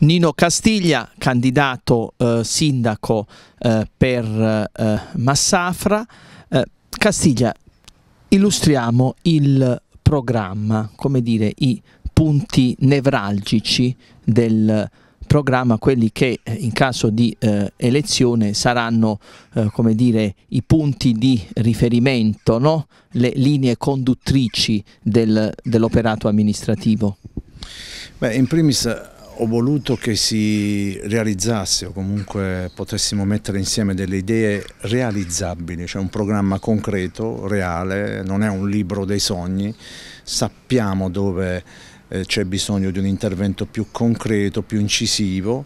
Nino Castiglia, candidato eh, sindaco eh, per eh, Massafra. Eh, Castiglia, illustriamo il programma, come dire, i punti nevralgici del programma, quelli che eh, in caso di eh, elezione saranno eh, come dire, i punti di riferimento, no? le linee conduttrici del, dell'operato amministrativo. Beh, in primis ho voluto che si realizzasse o comunque potessimo mettere insieme delle idee realizzabili, cioè un programma concreto, reale, non è un libro dei sogni, sappiamo dove eh, c'è bisogno di un intervento più concreto, più incisivo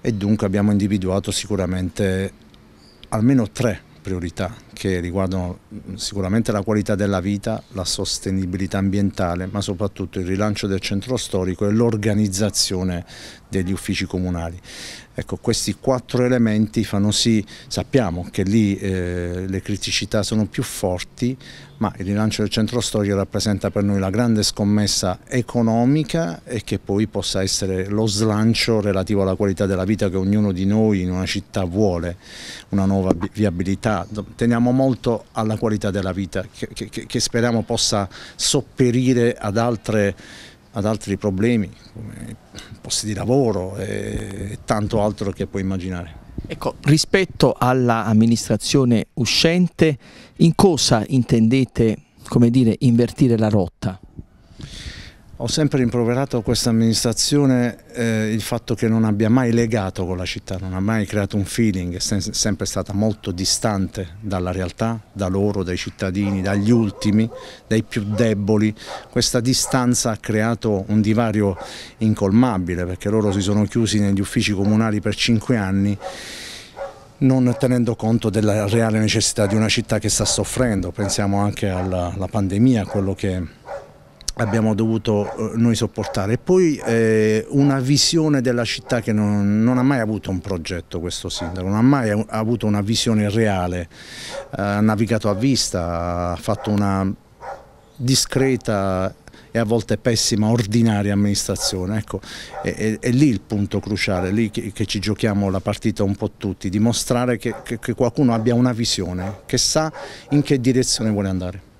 e dunque abbiamo individuato sicuramente almeno tre priorità che riguardano mm, sicuramente la qualità della vita, la sostenibilità ambientale, ma soprattutto il rilancio del centro storico e l'organizzazione degli uffici comunali. Ecco, questi quattro elementi fanno sì, sappiamo che lì eh, le criticità sono più forti, ma il rilancio del centro storico rappresenta per noi la grande scommessa economica e che poi possa essere lo slancio relativo alla qualità della vita che ognuno di noi in una città vuole, una nuova viabilità. Teniamo molto alla qualità della vita che, che, che speriamo possa sopperire ad altre ad altri problemi come posti di lavoro e tanto altro che puoi immaginare. Ecco, rispetto all'amministrazione uscente, in cosa intendete dire, invertire la rotta? Ho sempre rimproverato a questa amministrazione eh, il fatto che non abbia mai legato con la città, non ha mai creato un feeling, è sempre stata molto distante dalla realtà, da loro, dai cittadini, dagli ultimi, dai più deboli. Questa distanza ha creato un divario incolmabile perché loro si sono chiusi negli uffici comunali per cinque anni non tenendo conto della reale necessità di una città che sta soffrendo, pensiamo anche alla, alla pandemia, a quello che abbiamo dovuto eh, noi sopportare. E poi eh, una visione della città che non, non, ha mai avuto un progetto questo sindaco, non ha mai avuto una visione reale, ha navigato a vista, ha fatto una discreta e a volte pessima, ordinaria amministrazione. Ecco, è, è, è lì il punto cruciale, lì che, che, ci giochiamo la partita un po' tutti, dimostrare che, che, che qualcuno abbia una visione, che sa in che direzione vuole andare.